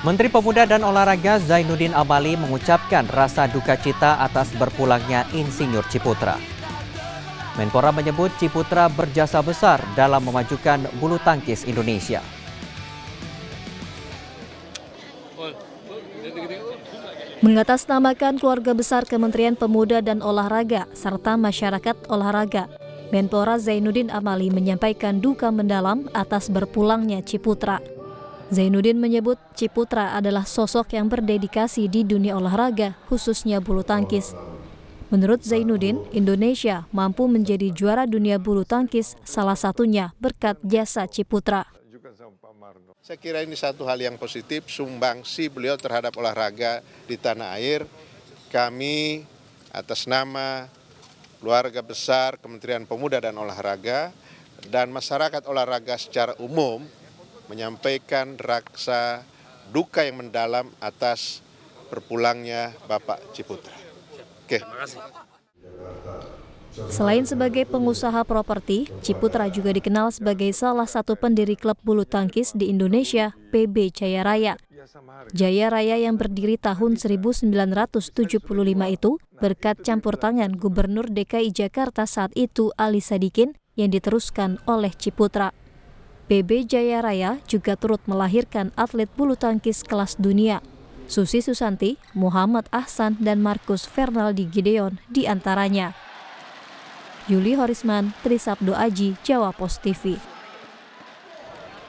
Menteri Pemuda dan Olahraga Zainuddin Amali mengucapkan rasa duka cita atas berpulangnya Insinyur Ciputra. Menpora menyebut Ciputra berjasa besar dalam memajukan bulu tangkis Indonesia. Mengatasnamakan keluarga besar Kementerian Pemuda dan Olahraga serta masyarakat olahraga, Menpora Zainuddin Amali menyampaikan duka mendalam atas berpulangnya Ciputra. Zainuddin menyebut Ciputra adalah sosok yang berdedikasi di dunia olahraga, khususnya bulu tangkis. Menurut Zainuddin, Indonesia mampu menjadi juara dunia bulu tangkis, salah satunya berkat jasa Ciputra. Saya kira ini satu hal yang positif, sumbangsi beliau terhadap olahraga di tanah air. Kami atas nama keluarga besar Kementerian Pemuda dan Olahraga dan masyarakat olahraga secara umum menyampaikan raksa duka yang mendalam atas berpulangnya Bapak Ciputra. Oke. Selain sebagai pengusaha properti, Ciputra juga dikenal sebagai salah satu pendiri klub bulu tangkis di Indonesia, PB Jaya Raya. Jaya Raya yang berdiri tahun 1975 itu berkat campur tangan Gubernur DKI Jakarta saat itu Ali Sadikin yang diteruskan oleh Ciputra. PB Jaya Raya juga turut melahirkan atlet bulu tangkis kelas dunia. Susi Susanti, Muhammad Ahsan, dan Markus Fernaldi Gideon di antaranya. Yuli Horisman, Trisabdo Aji, Jawa Post TV.